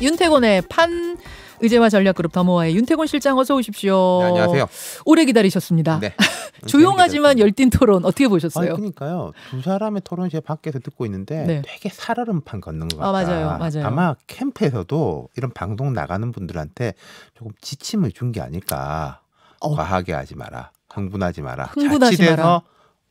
윤태곤의 판 의제와 전략그룹 더모아의 윤태곤 실장 어서 오십시오. 네, 안녕하세요. 오래 기다리셨습니다. 네. 조용하지만 열띤 토론 어떻게 보셨어요? 아 그러니까요. 두 사람의 토론 제가 밖에서 듣고 있는데 네. 되게 살얼음판 걷는 것 같아요. 아, 맞아요. 맞아요. 아마 캠프에서도 이런 방송 나가는 분들한테 조금 지침을 준 게 아닐까. 어. 과하게 하지 마라. 흥분하지 마라. 흥분하지 마라.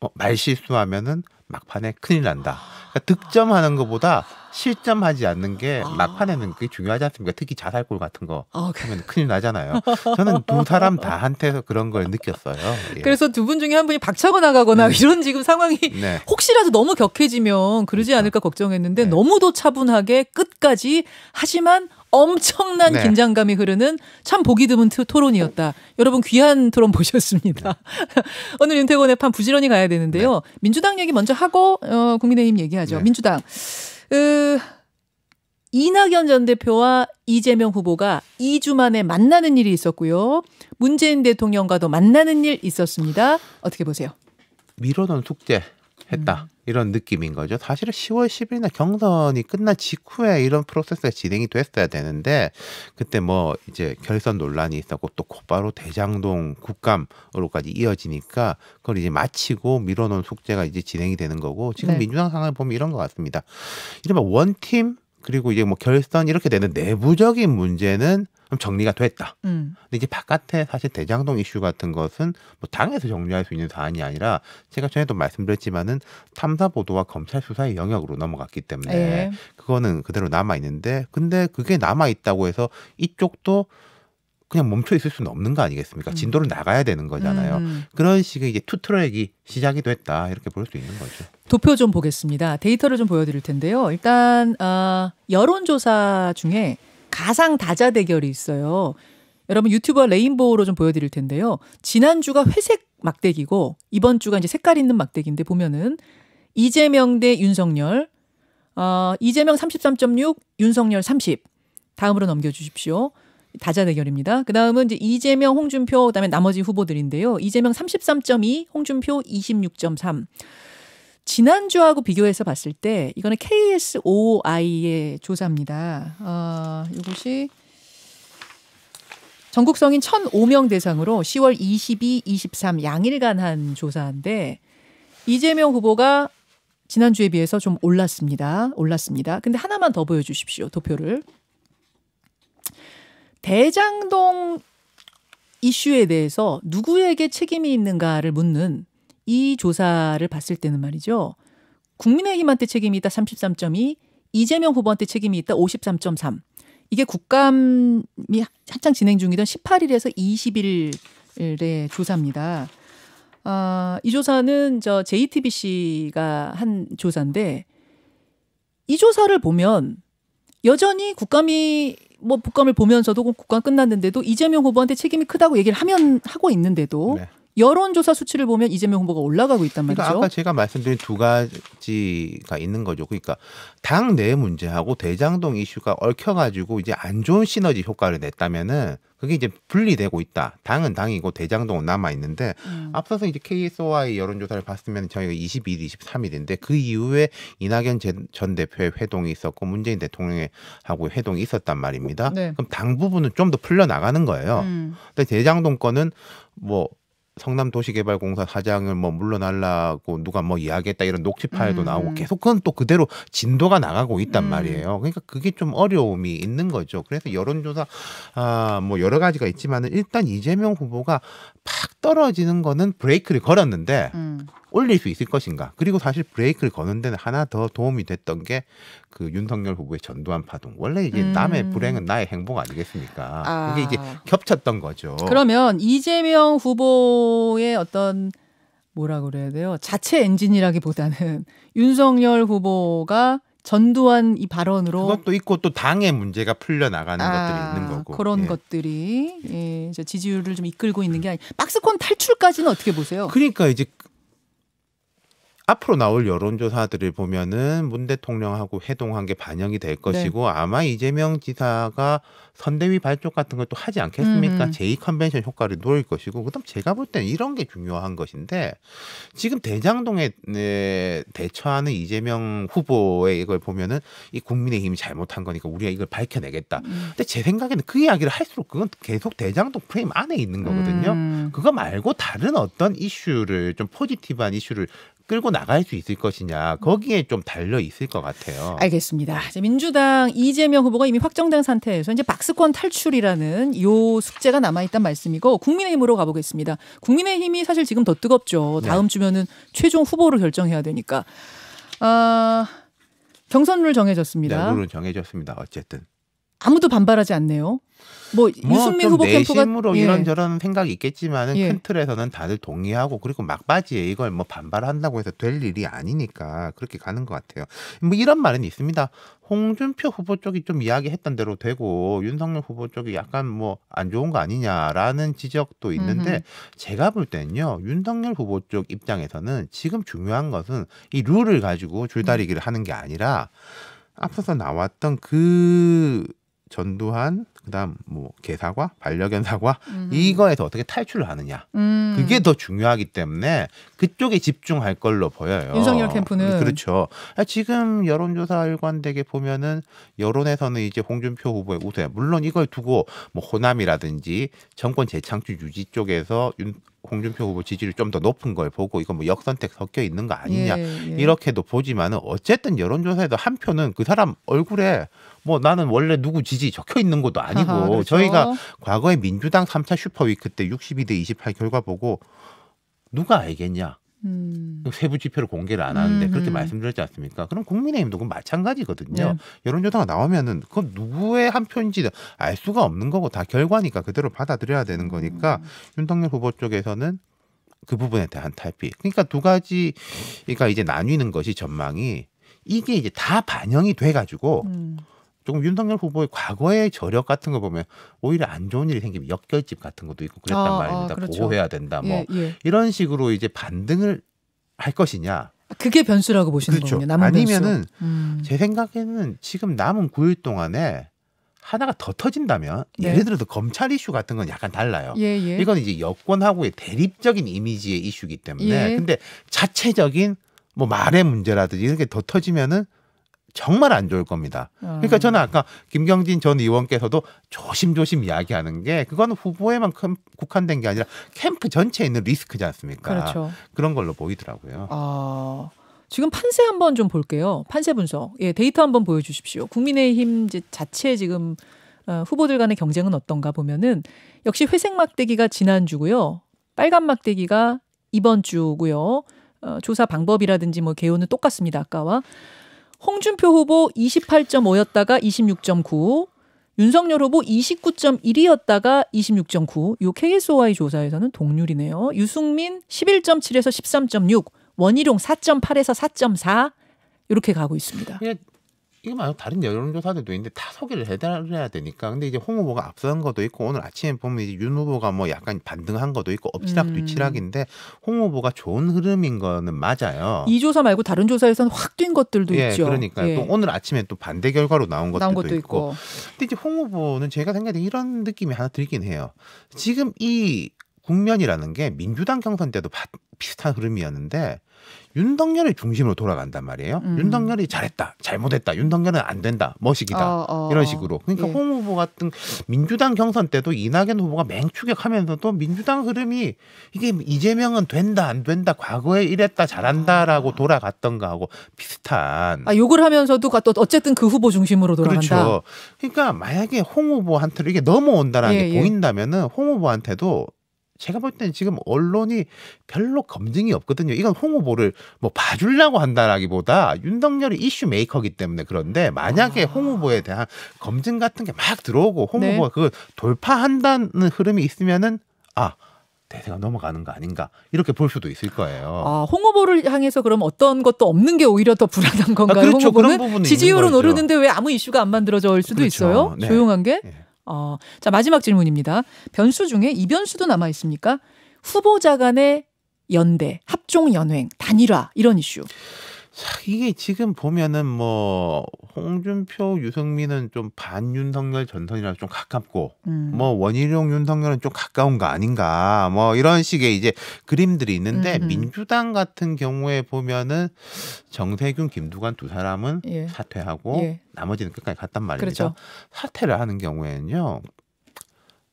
어, 말실수하면은 막판에 큰일 난다. 그러니까 득점하는 것보다 실점하지 않는 게 아. 막판에는 그게 중요하지 않습니까? 특히 자살골 같은 거 어, 그 하면 큰일 나잖아요. 저는 두 사람 다한테서 그런 걸 느꼈어요. 예. 그래서 두 분 중에 한 분이 박차고 나가거나 네. 이런 지금 상황이 네. 혹시라도 너무 격해지면 그러지 그렇죠. 않을까 걱정했는데 네. 너무도 차분하게 끝까지 하지만 엄청난 네. 긴장감이 흐르는 참 보기 드문 토론이었다. 여러분 귀한 토론 보셨습니다. 오늘 윤태곤의 판 부지런히 가야 되는데요. 네. 민주당 얘기 먼저 하고 어, 국민의힘 얘기하죠. 네. 민주당. 으, 이낙연 전 대표와 이재명 후보가 2주 만에 만나는 일이 있었고요. 문재인 대통령과도 만나는 일 있었습니다. 어떻게 보세요? 미뤄놓은 숙제 했다. 음. 이런 느낌인 거죠. 사실은 10월 10일이나 경선이 끝난 직후에 이런 프로세스가 진행이 됐어야 되는데 그때 뭐 이제 결선 논란이 있었고 또 곧바로 대장동 국감으로까지 이어지니까 그걸 이제 마치고 밀어놓은 숙제가 이제 진행이 되는 거고 지금 네. 민주당 상황을 보면 이런 것 같습니다. 이른바 원팀 그리고 이제 뭐 결선 이렇게 되는 내부적인 문제는 좀 정리가 됐다. 음. 근데 이제 바깥에 사실 대장동 이슈 같은 것은 뭐 당에서 정리할 수 있는 사안이 아니라 제가 전에도 말씀드렸지만은 탐사 보도와 검찰 수사의 영역으로 넘어갔기 때문에 예. 그거는 그대로 남아 있는데 근데 그게 남아 있다고 해서 이쪽도 그냥 멈춰 있을 수는 없는 거 아니겠습니까? 음. 진도를 나가야 되는 거잖아요. 음. 음. 그런 식의 이제 투트랙이 시작이 됐다 이렇게 볼 수 있는 거죠. 도표 좀 보겠습니다. 데이터를 좀 보여드릴 텐데요. 일단 어, 여론조사 중에 가상 다자 대결이 있어요. 여러분 유튜버 레인보우로 좀 보여드릴 텐데요. 지난주가 회색 막대기고 이번 주가 이제 색깔 있는 막대기인데 보면은 이재명 대 윤석열, 어, 이재명 33.6, 윤석열 30. 다음으로 넘겨주십시오. 다자 대결입니다. 그 다음은 이제 이재명, 홍준표, 그 다음에 나머지 후보들인데요. 이재명 33.2, 홍준표 26.3. 지난주하고 비교해서 봤을 때 이거는 KSOI의 조사입니다. 어, 이것이 전국 성인 1,005명 대상으로 10월 22, 23 양일간 한 조사인데 이재명 후보가 지난주에 비해서 좀 올랐습니다. 올랐습니다. 근데 하나만 더 보여주십시오. 도표를. 대장동 이슈에 대해서 누구에게 책임이 있는가를 묻는 이 조사를 봤을 때는 말이죠. 국민의힘한테 책임이 있다 33.2, 이재명 후보한테 책임이 있다 53.3. 이게 국감이 한창 진행 중이던 18일에서 20일의 조사입니다. 아, 이 조사는 저 JTBC가 한 조사인데 이 조사를 보면 여전히 국감이 뭐 국감을 보면서도 국감 끝났는데도 이재명 후보한테 책임이 크다고 얘기를 하면 하고 있는데도 네. 여론조사 수치를 보면 이재명 후보가 올라가고 있단 그러니까 말이죠. 그러니까 아까 제가 말씀드린 두 가지가 있는 거죠. 그러니까 당내 문제하고 대장동 이슈가 얽혀가지고 이제 안 좋은 시너지 효과를 냈다면은 그게 이제 분리되고 있다. 당은 당이고 대장동은 남아 있는데 음. 앞서서 이제 KSOI 여론조사를 봤으면 저희가 22일, 23일인데 그 이후에 이낙연 전 대표의 회동이 있었고 문재인 대통령하고 의 회동이 있었단 말입니다. 네. 그럼 당 부분은 좀 더 풀려 나가는 거예요. 음. 근데 대장동 거는 뭐 성남도시개발공사 사장을 뭐 물러날라고 누가 뭐 이야기했다 이런 녹취 파일도 음. 나오고 계속 그건 또 그대로 진도가 나가고 있단 음. 말이에요. 그러니까 그게 좀 어려움이 있는 거죠. 그래서 여론조사 아 뭐 여러 가지가 있지만은 일단 이재명 후보가 팍 떨어지는 거는 브레이크를 걸었는데 음. 올릴 수 있을 것인가. 그리고 사실 브레이크를 거는 데는 하나 더 도움이 됐던 게 그 윤석열 후보의 전두환 파동. 원래 이제 음. 남의 불행은 나의 행복 아니겠습니까? 아. 그게 이제 겹쳤던 거죠. 그러면 이재명 후보의 어떤 뭐라 그래야 돼요? 자체 엔진이라기보다는 윤석열 후보가 전두환 이 발언으로 그것도 있고 또 당의 문제가 풀려 나가는 아, 것들이 있는 거고 그런 예. 것들이 예, 지지율을 좀 이끌고 있는 게 아니 박스권 탈출까지는 어떻게 보세요? 그러니까 이제 앞으로 나올 여론조사들을 보면은 문 대통령하고 회동한 게 반영이 될 네. 것이고 네. 아마 이재명 지사가 선대위 발족 같은 걸 또 하지 않겠습니까? 제2컨벤션 효과를 노릴 것이고 그다음 제가 볼 때는 이런 게 중요한 것인데 지금 대장동에 네, 대처하는 이재명 후보의 이걸 보면은 이 국민의힘이 잘못한 거니까 우리가 이걸 밝혀내겠다. 음. 근데 제 생각에는 그 이야기를 할수록 그건 계속 대장동 프레임 안에 있는 거거든요. 음. 그거 말고 다른 어떤 이슈를 좀 포지티브한 이슈를 끌고 나갈 수 있을 것이냐 음. 거기에 좀 달려 있을 것 같아요. 알겠습니다. 이제 민주당 이재명 후보가 이미 확정된 상태에서 이제 박스권 탈출이라는 요 숙제가 남아 있단 말씀이고 국민의힘으로 가보겠습니다. 국민의힘이 사실 지금 더 뜨겁죠. 네. 다음 네. 주면은 최종 후보를 결정해야 되니까 아 경선 을 정해졌습니다. 네, 룰은 정해졌습니다. 어쨌든 아무도 반발하지 않네요. 뭐, 뭐, 유승민 후보 캠프가 내심으로 예. 이런저런 생각이 있겠지만은 예. 큰 틀에서는 다들 동의하고 그리고 막바지에 이걸 뭐 반발한다고 해서 될 일이 아니니까 그렇게 가는 것 같아요. 뭐 이런 말은 있습니다. 홍준표 후보 쪽이 좀 이야기했던 대로 되고 윤석열 후보 쪽이 약간 뭐 안 좋은 거 아니냐라는 지적도 있는데 음흠. 제가 볼 때는요 윤석열 후보 쪽 입장에서는 지금 중요한 것은 이 룰을 가지고 줄다리기를 하는 게 아니라 앞서서 나왔던 그 전두환 그다음 뭐 개사과 반려견 사과 음. 이거에서 어떻게 탈출을 하느냐 음. 그게 더 중요하기 때문에 그쪽에 집중할 걸로 보여요. 윤석열 캠프는 그렇죠. 아, 지금 여론조사 일관되게 보면은 여론에서는 이제 홍준표 후보의 우세 물론 이걸 두고 뭐 호남이라든지 정권 재창출 유지 쪽에서 윤, 홍준표 후보 지지율좀더 높은 걸 보고 이건뭐 역선택 섞여 있는 거 아니냐 예, 예. 이렇게도 보지만은 어쨌든 여론조사에도 한 표는 그 사람 얼굴에 뭐 나는 원래 누구 지지 적혀 있는 것도 아니고 아하, 그렇죠. 저희가 과거에 민주당 3차 슈퍼위크때 62대 28 결과 보고 누가 알겠냐. 음. 세부 지표를 공개를 안 하는데 음음. 그렇게 음. 말씀드렸지 않습니까? 그럼 국민의힘도 그 마찬가지거든요. 네. 여론조사가 나오면은 그건 누구의 한 표인지 알 수가 없는 거고 다 결과니까 그대로 받아들여야 되는 거니까 음. 윤석열 후보 쪽에서는 그 부분에 대한 탈피. 그러니까 두 가지, 그러니까 이제 나뉘는 것이 전망이 이게 이제 다 반영이 돼가지고 음. 조금 윤석열 후보의 과거의 저력 같은 거 보면 오히려 안 좋은 일이 생기면 역결집 같은 것도 있고 그랬단 아, 아 말입니다. 아, 그렇죠. 보호해야 된다. 뭐 예, 예. 이런 식으로 이제 반등을 할 것이냐. 그게 변수라고 보시는 그렇죠. 군요 아니면은 음. 제 생각에는 지금 남은 9일 동안에 하나가 더 터진다면 네. 예를 들어서 검찰 이슈 같은 건 약간 달라요. 예, 예. 이건 이제 여권하고의 대립적인 이미지의 이슈이기 때문에 예. 근데 자체적인 뭐 말의 문제라든지 이렇게 더 터지면은 정말 안 좋을 겁니다. 아. 그러니까 저는 아까 김경진 전 의원께서도 조심조심 이야기하는 게 그건 후보에만 큼 국한된 게 아니라 캠프 전체에 있는 리스크지 않습니까? 그렇죠. 그런 걸로 보이더라고요. 아. 지금 판세 한번 좀 볼게요. 판세 분석. 예, 데이터 한번 보여 주십시오. 국민의힘 자체 지금 어, 후보들 간의 경쟁은 어떤가 보면은 역시 회색 막대기가 지난주고요. 빨간 막대기가 이번 주고요. 어, 조사 방법이라든지 뭐 개요는 똑같습니다. 아까와 홍준표 후보 28.5였다가 26.9, 윤석열 후보 29.1이었다가 26.9. 요 KSOI 조사에서는 동률이네요. 유승민 11.7에서 13.6, 원희룡 4.8에서 4.4 이렇게 가고 있습니다. 예, 이게 말고 다른 여론조사들도 있는데 다 소개를 해달라야 되니까 근데 이제 홍 후보가 앞선 것도 있고 오늘 아침에 보면 이제 윤 후보가 뭐 약간 반등한 것도 있고 엎치락뒤치락인데 음. 홍 후보가 좋은 흐름인 거는 맞아요. 이 조사 말고 다른 조사에서는 확 뛴 것들도 예, 있죠. 그러니까 예. 또 오늘 아침에 또 반대 결과로 나온 것도 있고. 있고. 근데 이제 홍 후보는 제가 생각해 이런 느낌이 하나 들긴 해요. 지금 이 국면이라는 게 민주당 경선 때도 비슷한 흐름이었는데 윤덕열의 중심으로 돌아간단 말이에요. 음. 윤덕열이 잘했다, 잘못했다, 윤덕열은 안 된다, 멋시기다 어, 어, 이런 어. 식으로. 그러니까 예. 홍 후보 같은 민주당 경선 때도 이낙연 후보가 맹추격하면서도 민주당 흐름이 이게 이재명은 된다, 안 된다, 과거에 이랬다, 잘한다라고 아. 돌아갔던 거하고 비슷한. 아 욕을 하면서도 또 어쨌든 그 후보 중심으로 돌아간다. 그렇죠. 그러니까 만약에 홍 후보한테 이게 넘어온다라는 예, 게 예. 보인다면은 홍 후보한테도 제가 볼 때는 지금 언론이 별로 검증이 없거든요. 이건 홍 후보를 뭐 봐주려고 한다라기보다 윤덕열이 이슈 메이커기 때문에 그런데 만약에 아. 홍 후보에 대한 검증 같은 게 막 들어오고 홍 네. 후보가 그걸 돌파한다는 흐름이 있으면은 아 대세가 넘어가는 거 아닌가 이렇게 볼 수도 있을 거예요. 아, 홍 후보를 향해서 그럼 어떤 것도 없는 게 오히려 더 불안한 건가요? 아, 그렇죠. 홍 후보는 지지율은 오르는데 왜 아무 이슈가 안 만들어져 올 수도 그렇죠. 있어요. 네. 조용한 게. 네. 어, 자 마지막 질문입니다. 변수 중에 이 변수도 남아 있습니까? 후보자 간의 연대, 합종 연횡, 단일화 이런 이슈. 자, 이게 지금 보면은 뭐 홍준표, 유승민은 좀 반윤석열 전선이랑 좀 가깝고 음. 뭐 원희룡, 윤석열은 좀 가까운 거 아닌가 뭐 이런 식의 이제 그림들이 있는데 음음. 음. 민주당 같은 경우에 보면은 정세균, 김두관 두 사람은 예. 사퇴하고 예. 나머지는 끝까지 갔단 말이죠. 그렇죠. 사퇴를 하는 경우에는요,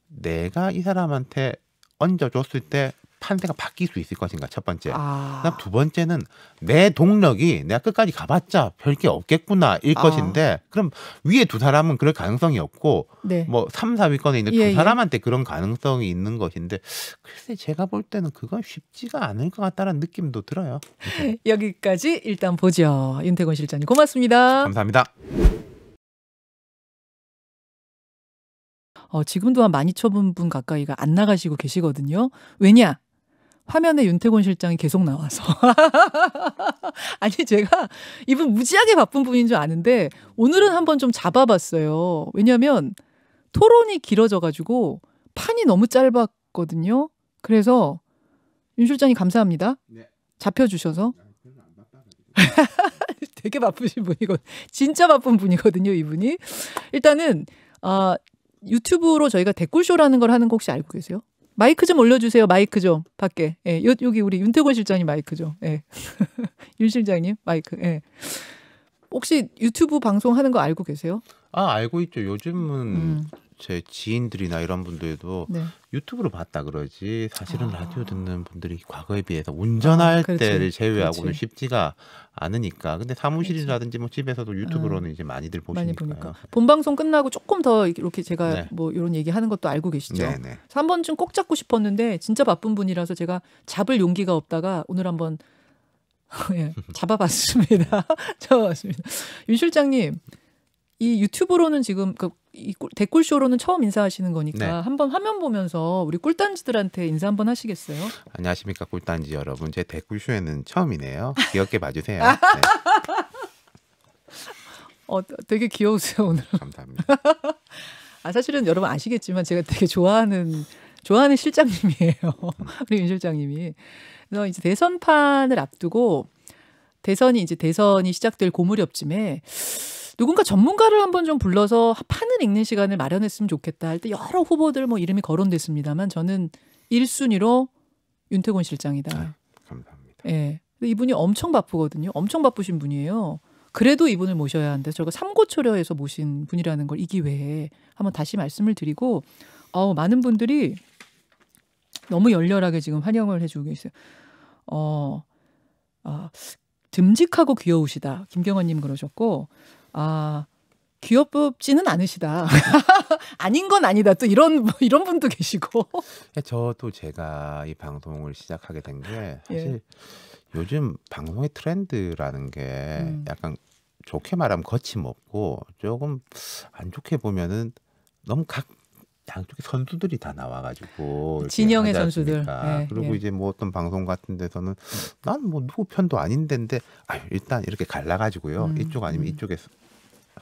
내가 이 사람한테 얹어줬을 때 판세가 바뀔 수 있을 것인가 첫 번째. 아. 두 번째는 내 동력이 내가 끝까지 가봤자 별게 없겠구나 일 아. 것인데 그럼 위에 두 사람은 그럴 가능성이 없고 네. 뭐 3, 4위권에 있는 그 예, 두 예. 사람한테 예. 그런 가능성이 있는 것인데 글쎄 제가 볼 때는 그건 쉽지가 않을 것 같다는 느낌도 들어요. 여기까지 일단 보죠. 윤태곤 실장님 고맙습니다. 감사합니다. 어, 지금도 한 12,000분 가까이가 안 나가시고 계시거든요. 왜냐? 화면에 윤태곤 실장이 계속 나와서 아니 제가 이분 무지하게 바쁜 분인 줄 아는데 오늘은 한번 좀 잡아봤어요. 왜냐면 토론이 길어져가지고 판이 너무 짧았거든요. 그래서 윤 실장님 감사합니다. 네. 잡혀주셔서 되게 바쁘신 분이고 진짜 바쁜 분이거든요 이분이 일단은 아 유튜브로 저희가 댓글쇼라는 걸 하는 거 혹시 알고 계세요? 마이크 좀 올려주세요. 마이크 좀 밖에. 예, 요, 여기 우리 윤태권 실장님 마이크 죠 예. 윤 실장님 마이크. 예. 혹시 유튜브 방송하는 거 알고 계세요? 아 알고 있죠. 요즘은 음. 제 지인들이나 이런 분들도 네. 유튜브로 봤다 그러지 사실은 아. 라디오 듣는 분들이 과거에 비해서 운전할 아, 때를 제외하고는 그렇지. 쉽지가 않으니까 근데 사무실이라든지 뭐 집에서도 유튜브로는 음. 이제 많이들 보시니까 본 방송 끝나고 조금 더 이렇게 제가 네. 뭐 이런 얘기 하는 것도 알고 계시죠. 네네. 한 번쯤 꼭 잡고 싶었는데 진짜 바쁜 분이라서 제가 잡을 용기가 없다가 오늘 한번 예, 잡아봤습니다. 잡아봤습니다. 윤 실장님 이 유튜브로는 지금 그 댓글쇼로는 처음 인사하시는 거니까 네. 한번 화면 보면서 우리 꿀단지들한테 인사 한번 하시겠어요? 안녕하십니까 꿀단지 여러분 제 댓글쇼에는 처음이네요 귀엽게 봐주세요 네. 어, 되게 귀여우세요 오늘 감사합니다 아 사실은 여러분 아시겠지만 제가 되게 좋아하는 좋아하는 실장님이에요 음. 우리 윤 실장님이 그래서 이제 대선판을 앞두고 대선이 이제 대선이 시작될 고무렵쯤에 누군가 전문가를 한번 좀 불러서 판을 읽는 시간을 마련했으면 좋겠다 할 때 여러 후보들 뭐 이름이 거론됐습니다만 저는 1순위로 윤태곤 실장이다. 아, 감사합니다. 예. 근데 이분이 엄청 바쁘거든요. 엄청 바쁘신 분이에요. 그래도 이분을 모셔야 한다. 저가 삼고초려에서 모신 분이라는 걸 이 기회에 한번 다시 말씀을 드리고 어, 많은 분들이 너무 열렬하게 지금 환영을 해주고 계세요. 어, 아, 듬직하고 귀여우시다. 김경환님 그러셨고 아귀엽지는 않으시다. 아닌 건 아니다. 또 이런 이런 분도 계시고. 예, 저도 제가 이 방송을 시작하게 된게 예. 사실 예. 요즘 방송의 트렌드라는 게 음. 약간 좋게 말하면 거침없고 조금 안 좋게 보면은 너무 각 양쪽에 선수들이 다 나와가지고 진영의 선수들 예, 예, 그리고 예. 이제 뭐 어떤 방송 같은 데서는 난 뭐 누구 편도 아닌데인데 아 일단 이렇게 갈라가지고요 음, 이쪽 아니면 음. 이쪽에서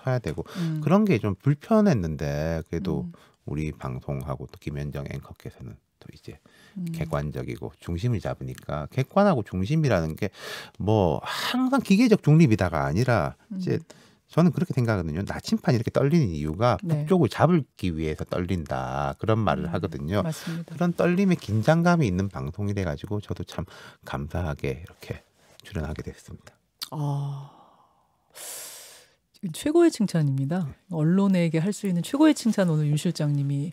해야 되고 음. 그런 게 좀 불편했는데 그래도 음. 우리 방송하고 또 김현정 앵커께서는 또 이제 음. 객관적이고 중심을 잡으니까 객관하고 중심이라는 게 뭐 항상 기계적 중립이다가 아니라 이제 음. 저는 그렇게 생각하거든요. 나침판이 렇게 떨리는 이유가 네. 북쪽을 잡을기 위해서 떨린다 그런 말을 음, 하거든요. 맞습니다. 그런 떨림에 긴장감이 있는 방송이 돼가지고 저도 참 감사하게 이렇게 출연하게 됐습니다. 어... 최고의 칭찬입니다. 언론에게 할 수 있는 최고의 칭찬 오늘 윤 실장님이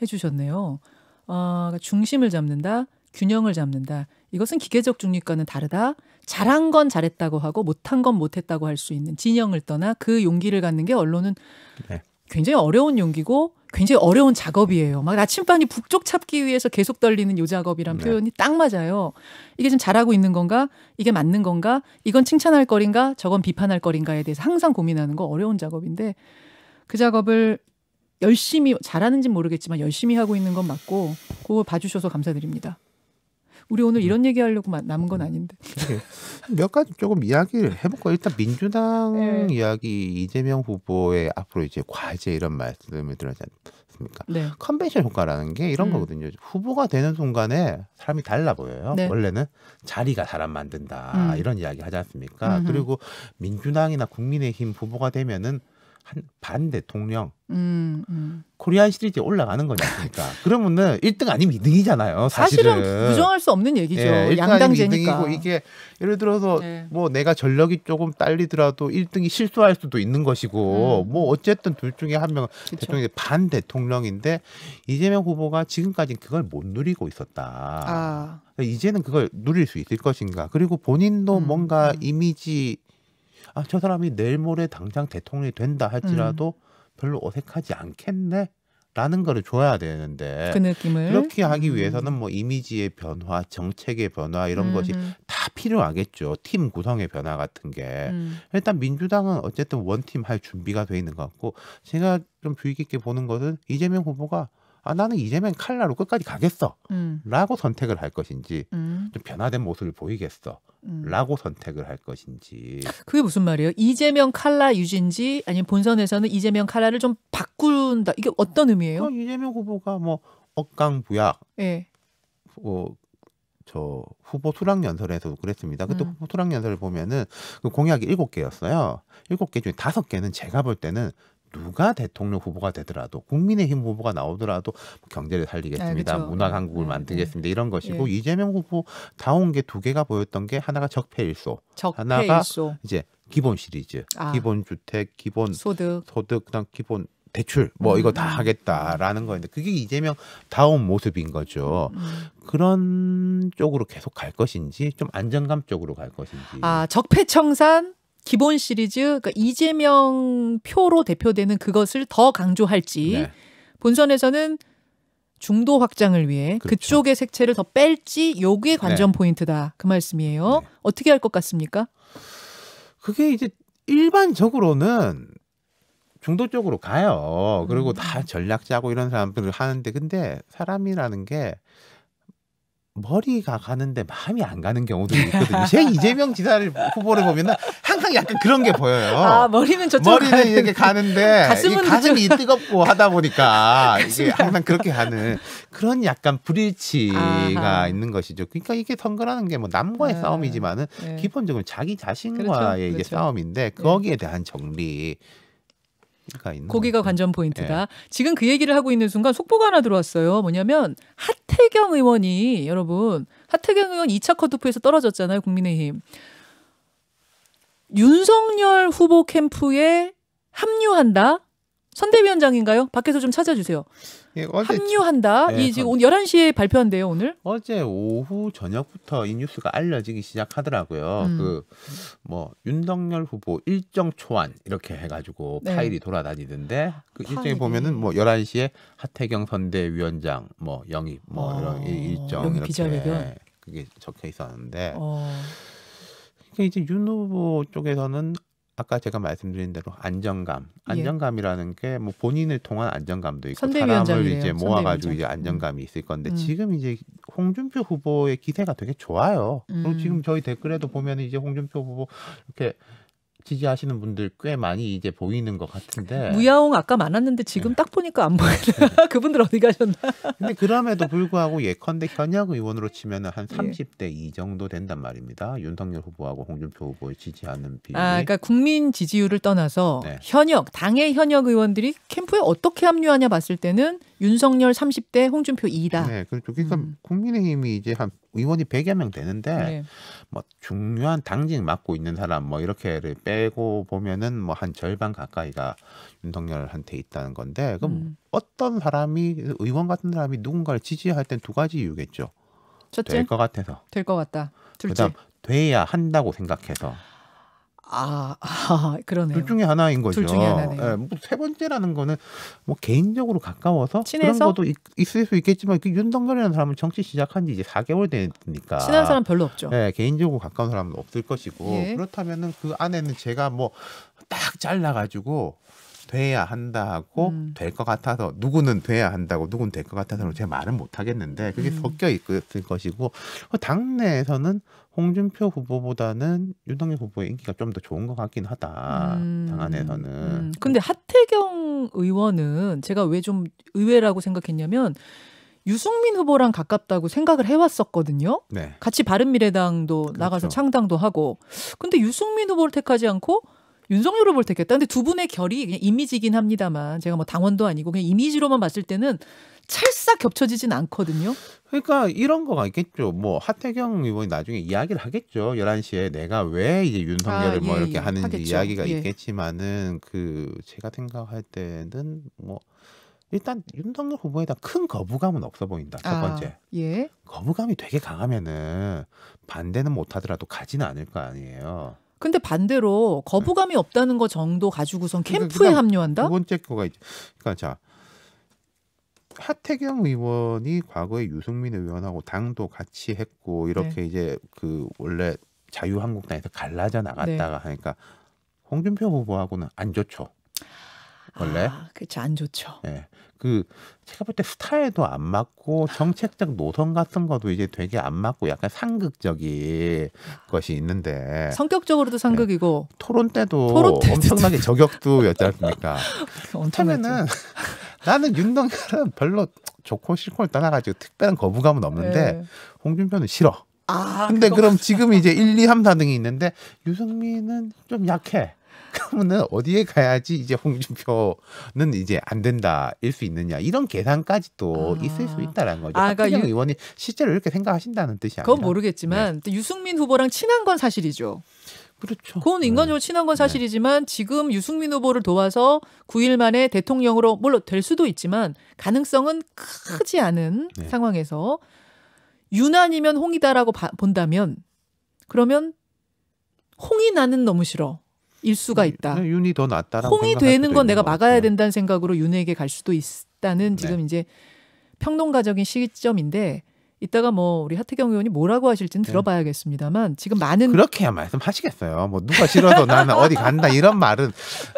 해주셨네요. 어, 중심을 잡는다, 균형을 잡는다. 이것은 기계적 중립과는 다르다. 잘한 건 잘했다고 하고 못한 건 못했다고 할 수 있는 진영을 떠나 그 용기를 갖는 게 언론은 네. 굉장히 어려운 용기고 굉장히 어려운 작업이에요. 막아침반이 북쪽 찾기 위해서 계속 떨리는 요 작업이란 네. 표현이 딱 맞아요. 이게 좀 잘하고 있는 건가? 이게 맞는 건가? 이건 칭찬할 거린가? 저건 비판할 거린가에 대해서 항상 고민하는 거 어려운 작업인데 그 작업을 열심히 잘하는지 모르겠지만 열심히 하고 있는 건 맞고 그거 봐주셔서 감사드립니다. 우리 오늘 이런 얘기하려고 남은 건 아닌데. 몇 가지 조금 이야기를 해볼까. 요 일단 민주당 네. 이야기 이재명 후보의 앞으로 이제 과제 이런 말씀을 들었잖습니까 네. 컨벤션 효과라는 게 이런 음. 거거든요. 후보가 되는 순간에 사람이 달라 보여요. 네. 원래는 자리가 사람 만든다 음. 이런 이야기 하지 않습니까? 음흠. 그리고 민주당이나 국민의힘 후보가 되면은 한반 대통령 음, 음. 코리안 시리즈에 올라가는 거냐 그니까 그러면은 1등 아니면 2등이잖아요 사실은, 사실은 부정할 수 없는 얘기죠 예, 양당제니까 이게 예를 들어서 네. 뭐 내가 전력이 조금 딸리더라도 1등이 실수할 수도 있는 것이고 음. 뭐 어쨌든 둘 중에 한 명은 대통령이 반 대통령인데 이재명 후보가 지금까지는 그걸 못 누리고 있었다 아. 이제는 그걸 누릴 수 있을 것인가 그리고 본인도 음, 뭔가 음. 이미지 아, 저 사람이 내일 모레 당장 대통령이 된다 할지라도 음. 별로 어색하지 않겠네. 라는 거를 줘야 되는데 그 느낌을 그렇게 하기 음. 위해서는 뭐 이미지의 변화, 정책의 변화 이런 음 것이 음. 다 필요하겠죠. 팀 구성의 변화 같은 게 음. 일단 민주당은 어쨌든 원팀 할 준비가 돼 있는 것 같고 제가 좀 주의 깊게 보는 것은 이재명 후보가 아 나는 이재명 칼라로 끝까지 가겠어 음. 라고 선택을 할 것인지 음. 좀 변화된 모습을 보이겠어 음. 라고 선택을 할 것인지 그게 무슨 말이에요 이재명 칼라 유진지 아니면 본선에서는 이재명 칼라를 좀 바꾼다 이게 어떤 의미예요 어, 이재명 후보가 뭐 억강부약 예. 어, 저 후보 수락 연설에서 도 그랬습니다. 그때 음. 후보 수락 연설을 보면은 그 공약이 7 개였어요. 7개 중에 5 개는 제가 볼 때는 누가 대통령 후보가 되더라도 국민의힘 후보가 나오더라도 뭐 경제를 살리겠습니다, 아, 문화 강국을 네, 네. 만들겠습니다 네. 이런 것이고 예. 이재명 후보 다운 게 두 개가 보였던 게 하나가 적폐일소, 적폐일소. 하나가 이제 기본 시리즈, 아. 기본 주택, 기본 소득, 소득 그다음 기본 대출 뭐 이거 다 음. 하겠다라는 거였는데 그게 이재명 다운 모습인 거죠. 음, 음. 그런 쪽으로 계속 갈 것인지 좀 안정감 쪽으로 갈 것인지. 아 적폐 청산 기본 시리즈 그러니까 이재명 표로 대표되는 그것을 더 강조할지 네. 본선에서는 중도 확장을 위해 그렇죠. 그쪽의 색채를 더 뺄지 요게 관전 네. 포인트다 그 말씀이에요. 네. 어떻게 할 것 같습니까? 그게 이제 일반적으로는 중도 쪽으로 가요. 그리고 음. 다 전략 짜고 이런 사람들을 하는데 근데 사람이라는 게 머리가 가는데 마음이 안 가는 경우도 있거든요. 제 이재명 지사를 후보를 보면은 한 항상 약간 그런 게 보여요. 아, 머리는 저쪽 머리는 가는... 이렇게 가는데 가슴은 가슴이 좀... 뜨겁고 하다 보니까 이게 항상 그렇게 하는 그런 약간 불일치가 아하. 있는 것이죠. 그러니까 이게 선거라는 게 뭐 남과의 네. 싸움이지만은 네. 기본적으로 자기 자신과의 그렇죠. 이게 그렇죠. 싸움인데 네. 거기에 대한 정리 고기가 관전 포인트다. 예. 지금 그 얘기를 하고 있는 순간 속보가 하나 들어왔어요. 뭐냐면 하태경 의원이 여러분 하태경 의원 2차 컷오프에서 떨어졌잖아요. 국민의힘. 윤석열 후보 캠프에 합류한다? 선대위원장인가요? 밖에서 좀 찾아주세요. 예, 합류한다. 네, 이 지금 오늘 11시에 발표한대요, 오늘. 어제 오후 저녁부터 이 뉴스가 알려지기 시작하더라고요. 음. 그뭐 윤석열 후보 일정 초안 이렇게 해 가지고 네. 파일이 돌아다니던데 그 파일이. 일정에 보면은 뭐 11시에 하태경 선대위원장 뭐 영입 뭐 어, 이런 일정 이렇게 비자회견. 그게 적혀 있었는데 어. 그러니까 이제 윤 후보 쪽에서는 아까 제가 말씀드린 대로 안정감, 예. 안정감이라는 게 뭐 본인을 통한 안정감도 있고 사람을 이제 모아가지고 이제 안정감이 있을 건데 음. 지금 이제 홍준표 후보의 기세가 되게 좋아요. 음. 그리고 지금 저희 댓글에도 보면 이제 홍준표 후보 이렇게 지지하시는 분들 꽤 많이 이제 보이는 것 같은데 무야옹 아까 많았는데 지금 네. 딱 보니까 안 보이네 네. 그분들 어디 가셨나 근데 그럼에도 불구하고 예컨대 현역 의원으로 치면 한 30대 예. 이 정도 된단 말입니다 윤석열 후보하고 홍준표 후보의 지지하는 비율이 아 그러니까 국민 지지율을 떠나서 네. 현역 당의 현역 의원들이 캠프에 어떻게 합류하냐 봤을 때는 윤석열 30대 홍준표 2다 네 그렇죠 그러니까 음. 국민의힘이 이제 한 의원이 100여 명 되는데 네. 뭐 중요한 당직 맡고 있는 사람 뭐 이렇게를 빼고 보면은 뭐 한 절반 가까이가 윤석열한테 있다는 건데 그럼 음. 어떤 사람이 의원 같은 사람이 누군가를 지지할 땐 두 가지 이유겠죠. 될 것 같아서. 될 것 같다. 둘째. 그다음 돼야 한다고 생각해서. 아, 아 그러네요. 둘 중에 하나인 거죠. 둘 중에 하나네요. 예, 뭐세 번째라는 거는 뭐 개인적으로 가까워서 친해서? 그런 것도 있, 있을 수 있겠지만 그 윤동열이라는 사람은 정치 시작한 지 이제 4개월 되니까 친한 사람 별로 없죠. 예, 개인적으로 가까운 사람은 없을 것이고 예. 그렇다면은 그 안에는 제가 뭐 딱 잘라가지고 돼야 한다고 음. 될것 같아서 누구는 돼야 한다고 누구는될 것 같아서 음. 제가 말은 못 하겠는데 그게 음. 섞여 있을 것이고 그 당내에서는 홍준표 후보보다는 윤석열 후보의 인기가 좀 더 좋은 것 같긴 하다 음. 당 안에서는. 음. 근데 하태경 의원은 제가 왜 좀 의외라고 생각했냐면 유승민 후보랑 가깝다고 생각을 해왔었거든요. 네. 같이 바른미래당도 그렇죠. 나가서 창당도 하고. 근데 유승민 후보를 택하지 않고 윤석열을 볼때 했겠다. 근데 두 분의 결이 그냥 이미지긴 합니다만 제가 뭐 당원도 아니고 그냥 이미지로만 봤을 때는 찰싹 겹쳐지진 않거든요. 그러니까 이런 거가 있겠죠. 뭐 하태경 의원이 나중에 이야기를 하겠죠. 11시에 내가 왜 이제 윤석열을 아, 뭐 예, 이렇게 예. 하는지 하겠죠. 이야기가 예. 있겠지만은 그 제가 생각할 때는 뭐 일단 윤석열 후보에 다큰 거부감은 없어 보인다. 첫 아, 번째. 예. 거부감이 되게 강하면은 반대는 못 하더라도 가지는 않을 거 아니에요. 근데 반대로 거부감이 없다는 거 정도 가지고선 그러니까 캠프에 그러니까 합류한다? 두 번째 거가 있죠. 그러니까 자 하태경 의원이 과거에 유승민 의원하고 당도 같이 했고 이렇게 네. 이제 그 원래 자유한국당에서 갈라져 나갔다가 네. 하니까 홍준표 후보하고는 안 좋죠. 원래. 아, 그렇죠. 안 좋죠. 예. 네. 그 제가 볼 때 스타일도 안 맞고 정책적 노선 같은 것도 이제 되게 안 맞고 약간 상극적인 것이 있는데 성격적으로도 네. 상극이고 네. 토론 때도 토론 엄청나게 저격도였지 않습니까? 처음에는 나는 윤동열은 별로 좋고 싫고를 떠나가지고 특별한 거부감은 없는데 네. 홍준표는 싫어. 아, 근데 그럼 지금 이제 1, 2, 3, 4등이 있는데 유승민은 좀 약해. 그러면은 어디에 가야지 이제 홍준표는 이제 안 된다 일 수 있느냐 이런 계산까지 또 아. 있을 수 있다라는 거죠. 아, 그러니까 유... 의원이 실제로 이렇게 생각하신다는 뜻이 아니라. 그건 모르겠지만 네. 유승민 후보랑 친한 건 사실이죠. 그렇죠. 그건 인간적으로 네. 친한 건 사실이지만 네. 지금 유승민 후보를 도와서 9일 만에 대통령으로 물론 될 수도 있지만 가능성은 크지 않은 네. 상황에서 유난이면 홍이다라고 바, 본다면 그러면 홍이 나는 너무 싫어. 일 수가 음, 있다. 음, 윤이 더 낫다라고 홍이 되는 건 내가 막아야 된다는 생각으로 윤에게 갈 수도 있다는 네. 지금 네. 이제 평론가적인 시점인데 이따가 뭐 우리 하태경 의원이 뭐라고 하실지는 네. 들어봐야겠습니다만 지금 많은 그렇게야 말씀하시겠어요. 뭐 누가 싫어도 나는 어디 간다 이런 말은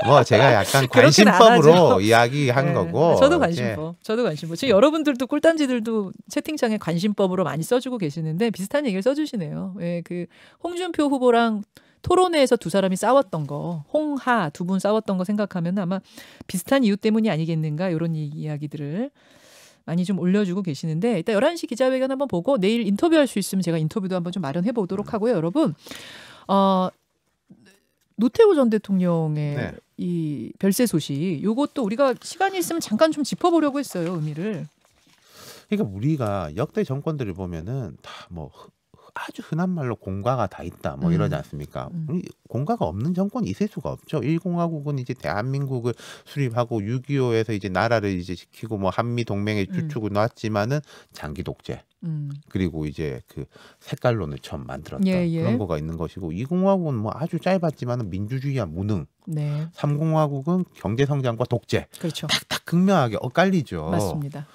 뭐 제가 약간 관심법으로 이야기한 네. 거고 아, 저도 예. 관심법, 저도 관심법. 지금 여러분들도 꿀단지들도 채팅창에 관심법으로 많이 써주고 계시는데 비슷한 얘기를 써주시네요. 예, 그 홍준표 후보랑 토론회에서 두 사람이 싸웠던 거, 홍하 두 분 싸웠던 거 생각하면 아마 비슷한 이유 때문이 아니겠는가 이런 이야기들을 많이 좀 올려주고 계시는데 일단 11시 기자회견 한번 보고 내일 인터뷰할 수 있으면 제가 인터뷰도 한번 좀 마련해 보도록 음. 하고요, 여러분. 어, 노태우 전 대통령의 네. 이 별세 소식 요것도 우리가 시간이 있으면 잠깐 좀 짚어보려고 했어요 의미를. 그러니까 우리가 역대 정권들을 보면은 다뭐 아주 흔한 말로 공과가 다 있다 뭐 음. 이러지 않습니까? 음. 공과가 없는 정권이 있을 수가 없죠. 일공화국은 이제 대한민국을 수립하고 6.25에서 이제 나라를 이제 지키고 뭐 한미 동맹의 음. 주축을 음. 놨지만은 장기 독재 음. 그리고 이제 그 색깔론을 처음 만들었던 예, 예. 그런 거가 있는 것이고 이공화국은 뭐 아주 짧았지만은 민주주의와 무능 네. 3공화국은 경제 성장과 독재 그렇죠. 딱딱 극명하게 엇갈리죠. 맞습니다.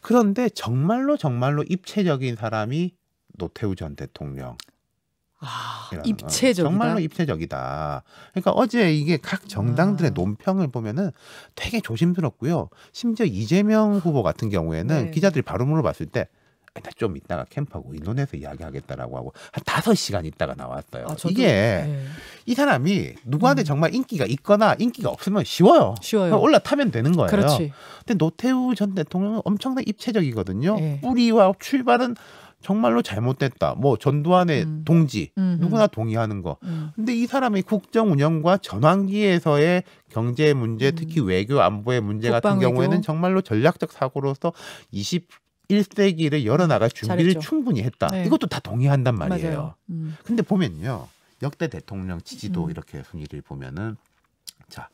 그런데 정말로 정말로 입체적인 사람이 노태우 전 대통령. 아, 입체적 어, 정말로 입체적이다. 그러니까 어제 이게 각 정당들의 아. 논평을 보면은 되게 조심스럽고요. 심지어 이재명 후보 같은 경우에는 네. 기자들이 바로 물어봤을 때 아, 나좀 이따가 캠프하고 인도네서 이야기하겠다라고 하고 한 다섯 시간 있다가 나왔어요. 아, 이게 네. 이 사람이 누구한테 음. 정말 인기가 있거나 인기가 없으면 쉬워요. 쉬워요. 그러니까 올라타면 되는 거예요. 그렇지. 근데 노태우 전 대통령은 엄청난 입체적이거든요. 네. 뿌리와 출발은 정말로 잘못됐다. 뭐 전두환의 음. 동지 음흠. 누구나 동의하는 거. 음. 근데 이 사람이 국정 운영과 전환기에서의 경제 문제, 음. 특히 외교 안보의 문제 같은 경우에는 정말로 전략적 사고로서 20 1세기를 음. 열어나갈 준비를 잘했죠. 충분히 했다. 네. 이것도 다 동의한단 말이에요. 음. 근데 보면요. 역대 대통령 지지도 음. 이렇게 순위를 보면은 자,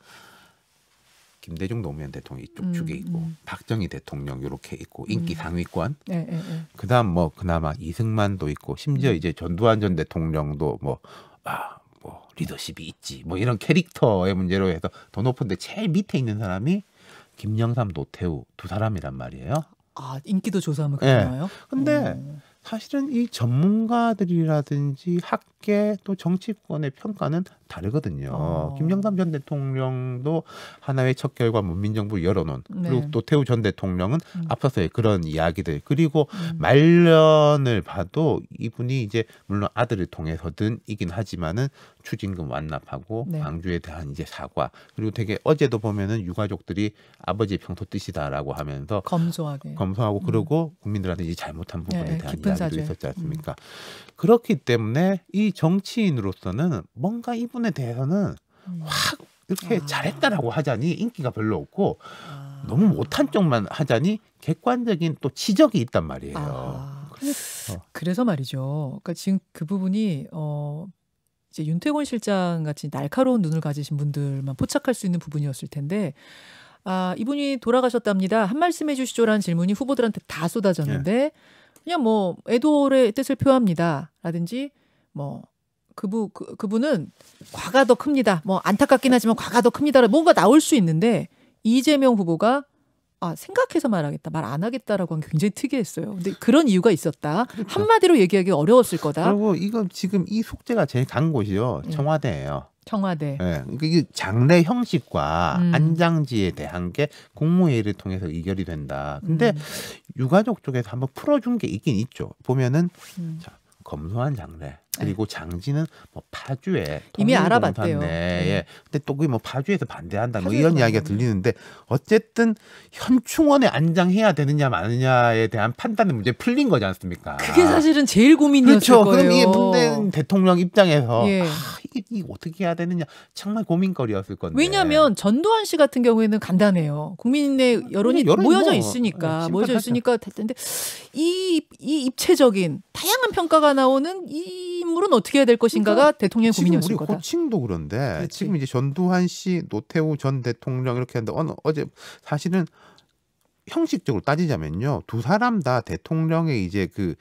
김대중 노무현 대통령 이쪽 음, 축에 있고 음. 박정희 대통령 요렇게 있고 음. 인기 음. 상위권. 네, 네, 네. 그다음 뭐 그나마 이승만도 있고 심지어 음. 이제 전두환 전 대통령도 뭐 아, 뭐 리더십이 있지. 뭐 이런 캐릭터의 문제로 해서 더 높은데 제일 밑에 있는 사람이 김영삼, 노태우 두 사람이란 말이에요. 아, 인기도 조사하면 예. 그렇나요? 네. 근데 오. 사실은 이 전문가들이라든지 학계 또 정치권의 평가는 다르거든요. 어. 김영삼 전 대통령도 하나의 첫 결과 문민정부 열어놓은 네. 그리고 또 태우 전 대통령은 음. 앞서서의 그런 이야기들 그리고 음. 말년을 봐도 이분이 이제 물론 아들을 통해서든 이긴 하지만은 추징금 완납하고 네. 광주에 대한 이제 사과 그리고 되게 어제도 보면은 유가족들이 아버지 평소 뜻이다라고 하면서 검소하게 검소하고 음. 그러고 국민들한테 이제 잘못한 부분에 네, 네 대한 이야기도 사죄. 있었지 않습니까? 음. 그렇기 때문에 이 정치인으로서는 뭔가 이분 부분에 대해서는 음. 확 이렇게 아. 잘했다라고 하자니 인기가 별로 없고 아. 너무 못한 쪽만 하자니 객관적인 또 지적이 있단 말이에요. 아. 그래서, 어. 그래서 말이죠. 그러니까 지금 그 부분이 어 이제 윤태곤 실장 같이 날카로운 눈을 가지신 분들만 포착할 수 있는 부분이었을 텐데 아 이분이 돌아가셨답니다. 한 말씀 해주시죠라는 질문이 후보들한테 다 쏟아졌는데 네. 그냥 뭐 애도의 뜻을 표합니다라든지 뭐 그부 그, 그분은 과가 더 큽니다. 뭐 안타깝긴 하지만 과가 더 큽니다. 뭔가 나올 수 있는데 이재명 후보가 아 생각해서 말하겠다 말 안 하겠다라고 한게 굉장히 특이했어요. 근데 그런 이유가 있었다. 그러니 한마디로 얘기하기 어려웠을 거다. 그리고 이건 지금 이 속재가 제일 강 곳이요 예. 청와대예요. 청와대. 예. 네. 이 장례 형식과 음. 안장지에 대한 게 국무회의를 통해서 이결이 된다. 근데 음. 유가족 쪽에서 한번 풀어준 게 있긴 있죠. 보면은 음. 자, 검소한 장례, 네. 그리고 장지는 뭐 파주에 이미 알아봤대요. 네. 예. 근데 또 그게 뭐 파주에서 반대한다 뭐 이런 이야기가 들리는데 어쨌든 현충원에 안장해야 되느냐 마느냐에 대한 판단의 문제 풀린 거지 않습니까? 그게 사실은 제일 고민이었을 그렇죠. 거예요. 그럼 이게 문재인 대통령 입장에서 예. 아, 이게, 이 어떻게 해야 되느냐 정말 고민거리였을 건데. 왜냐하면 전두환 씨 같은 경우에는 간단해요. 국민의 아, 여론이 뭐 모여져 뭐, 있으니까 어, 심각하죠. 모여져 있으니까 됐는데 이 이 입체적인 다양한 평가가 나오는 이 선물은 어떻게 해야 될 것인가가 그러니까 대통령의 고민이었을 거다. 호칭도 그런데 그렇지. 지금 이제 전두환 씨, 노태우 전 대통령 이렇게 한다. 어제 사실은 형식적으로 따지자면요 두 사람 다 대통령의 이제 그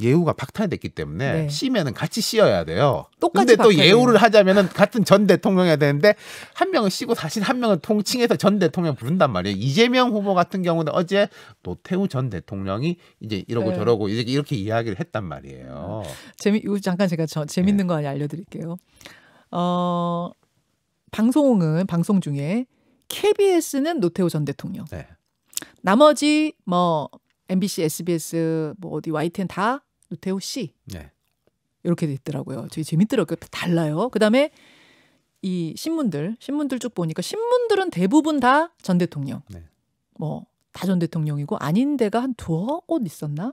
예우가 박탈됐기 때문에 네. 씨면은 같이 씌어야 돼요. 똑같이 근데 또 예우를 하자면은 같은 전 대통령이어야 되는데 한 명은 씌고 사실 한 명은 통칭해서 전 대통령 부른단 말이에요. 이재명 후보 같은 경우는 어제 노태우 전 대통령이 이제 이러고 네. 저러고 이렇게 이렇게 이야기를 했단 말이에요. 재미 이거 잠깐 제가 저 재밌는 네. 거 하나 알려 드릴게요. 어 방송은 방송 중에 KBS는 노태우 전 대통령. 네. 나머지 뭐 MBC, SBS, 뭐 어디 YTN 다 노태우 씨. 네. 이렇게 돼 있더라고요. 되게 재밌더라고요. 달라요. 그다음에 이 신문들, 신문들 쭉 보니까 신문들은 대부분 다 전 대통령. 네. 뭐다 전 대통령이고 아닌 데가 한 두어 곳 있었나?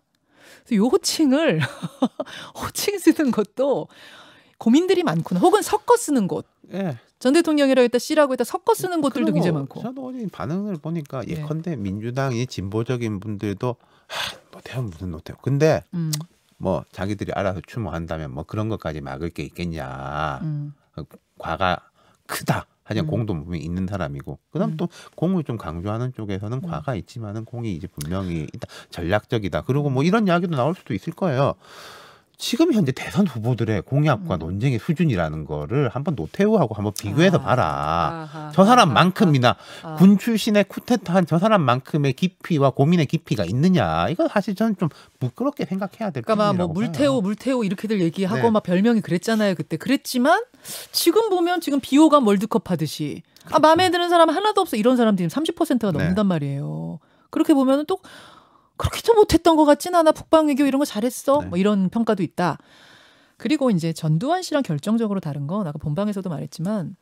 그래서 요 호칭을 호칭 쓰는 것도 고민들이 많구나. 혹은 섞어 쓰는 곳. 예. 전 대통령이라고 했다 씨라고 했다 섞어 쓰는 음, 것들도 굉장히 많고. 저도 반응을 보니까 네. 예컨대 민주당이 진보적인 분들도 하, 못해요 뭐 무슨 노태우. 근데 음. 뭐 자기들이 알아서 추모한다면 뭐 그런 것까지 막을 게 있겠냐. 음. 과가 크다. 하지만 음. 공도 분명히 있는 사람이고 그다음 음. 또 공을 좀 강조하는 쪽에서는 음. 과가 있지만은 공이 이제 분명히 있다. 전략적이다. 그리고 뭐 이런 이야기도 나올 수도 있을 거예요. 지금 현재 대선 후보들의 공약과 음. 논쟁의 수준이라는 거를 한번 노태우하고 한번 비교해서 아. 봐라. 아하. 저 사람만큼이나 아군 아. 출신의 쿠테타한저 사람만큼의 깊이와 고민의 깊이가 있느냐. 이건 사실 저는 좀 부끄럽게 생각해야 될 같아요. 그러니까 뭐물태우물태우 이렇게들 얘기하고 네. 막 별명이 그랬잖아요 그때. 그랬지만 지금 보면 지금 비호감 월드컵 하듯이 아 마음에 그렇죠. 드는 사람 하나도 없어 이런 사람 지금 30%가 넘는단 네. 말이에요. 그렇게 보면은 또 그렇게도 못했던 것 같진 않아. 북방외교 이런 거 잘했어. 네. 뭐 이런 평가도 있다. 그리고 이제 전두환 씨랑 결정적으로 다른 건 아까 본방에서도 말했지만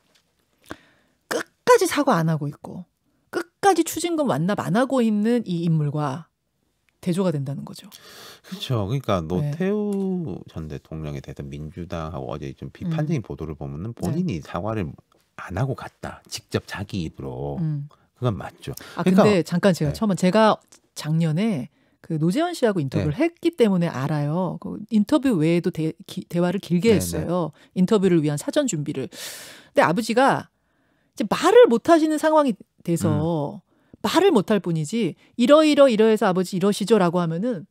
끝까지 사과 안 하고 있고 끝까지 추진금 완납 안 하고 있는 이 인물과 대조가 된다는 거죠. 그렇죠. 그러니까 노태우 네. 전 대통령에 대해서 민주당하고 어제 좀 비판적인 음. 보도를 보면은 본인이 네. 사과를 안 하고 갔다. 직접 자기 입으로. 음. 그건 맞죠. 아 그러니까, 근데 잠깐 제가 네. 처음에 제가 작년에 그 노재현 씨하고 인터뷰를 네. 했기 때문에 알아요. 그 인터뷰 외에도 대, 기, 대화를 길게 네, 네. 했어요. 인터뷰를 위한 사전 준비를. 근데 아버지가 이제 말을 못 하시는 상황이 돼서 음. 말을 못할 뿐이지 이러이러 이러해서 아버지 이러시죠라고 하면은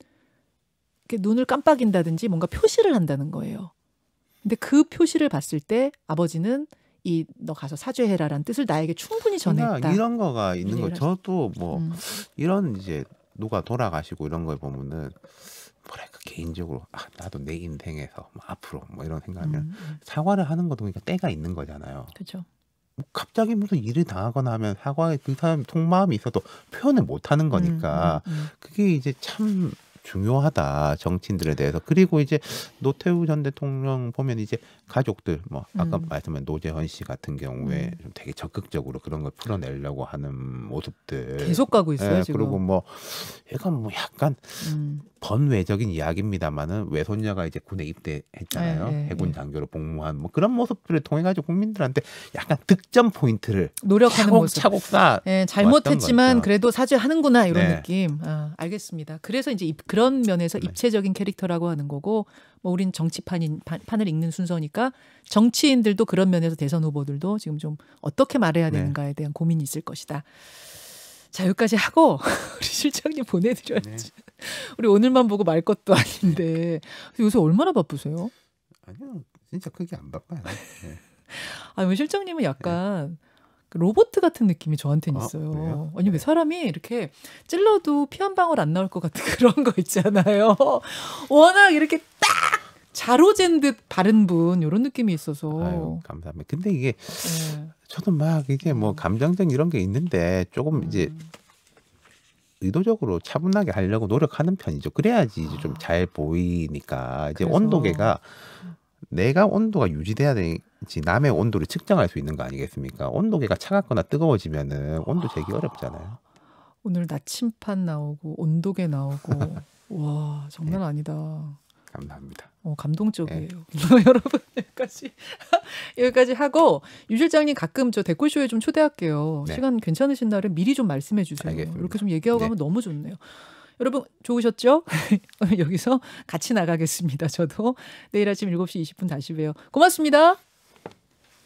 이렇게 눈을 깜빡인다든지 뭔가 표시를 한다는 거예요. 근데 그 표시를 봤을 때 아버지는 이 너 가서 사죄해라라는 뜻을 나에게 충분히 전했다. 그러니까 이런 거가 있는 거. 저도 뭐 음. 이런 이제 누가 돌아가시고 이런 걸 보면은 뭐랄까 개인적으로 아 나도 내 인생에서 뭐 앞으로 뭐 이런 생각하면 음. 음. 사과를 하는 것도 그러니까 때가 있는 거잖아요. 그렇죠. 뭐 갑자기 무슨 일을 당하거나 하면 사과에 그 사람 통마음이 있어도 표현을 못 하는 거니까 음, 음, 음, 그게 이제 참 중요하다 정치인들에 대해서 그리고 이제 노태우 전 대통령 보면 이제 가족들 뭐 아까 음. 말씀한 노재현 씨 같은 경우에 음. 좀 되게 적극적으로 그런 걸 풀어내려고 하는 모습들 계속 가고 있어요 예, 지금 그리고 뭐 약간 뭐 약간 음. 번외적인 이야기입니다만은 외손녀가 이제 군에 입대했잖아요 네, 네, 해군 장교로 복무한 뭐 그런 모습들을 통해 가지고 국민들한테 약간 득점 포인트를 노력하는 차곡, 모습 차곡 쌓 예, 잘못했지만 그래도 사죄하는구나 이런 네. 느낌 아, 알겠습니다 그래서 이제 입, 그 그런 면에서 네. 입체적인 캐릭터라고 하는 거고 뭐 우린 정치판인 판을 읽는 순서니까 정치인들도 그런 면에서 대선 후보들도 지금 좀 어떻게 말해야 네. 되는가에 대한 고민이 있을 것이다. 자 여기까지 하고 우리 실장님 보내드려야지. 네. 우리 오늘만 보고 말 것도 아닌데 요새 얼마나 바쁘세요? 아니요 진짜 크게 안 바빠요. 네. 아니 실장님은 약간 네. 로봇 같은 느낌이 저한테는 아, 있어요. 아, 니왜 네. 사람이 이렇게 찔러도 피 한 방울 안 나올 것 같은 그런 거 있잖아요. 워낙 이렇게 딱 자로잰 듯 바른 분 이런 느낌이 있어서 아유, 감사합니다. 근데 이게 네. 저도 막 이게 뭐 음. 감정적 이런 게 있는데 조금 이제 음. 의도적으로 차분하게 하려고 노력하는 편이죠. 그래야지 이제 좀잘 보이니까 이제 그래서. 온도계가 음. 내가 온도가 유지돼야 되니까 남의 온도를 측정할 수 있는 거 아니겠습니까? 온도계가 차갑거나 뜨거워지면은 온도 재기 어렵잖아요. 아, 오늘 나침판 나오고 온도계 나오고 와 장난 네. 아니다. 감사합니다. 어, 감동적이에요. 네. 여러분 여기까지 여기까지 하고 유 실장님 가끔 저 댓글쇼에 좀 초대할게요. 네. 시간 괜찮으신 날은 미리 좀 말씀해 주세요. 알겠습니다. 이렇게 좀 얘기하고 네. 하면 너무 좋네요. 여러분 좋으셨죠? 여기서 같이 나가겠습니다. 저도 내일 아침 7시 20분 다시 봬요. 고맙습니다.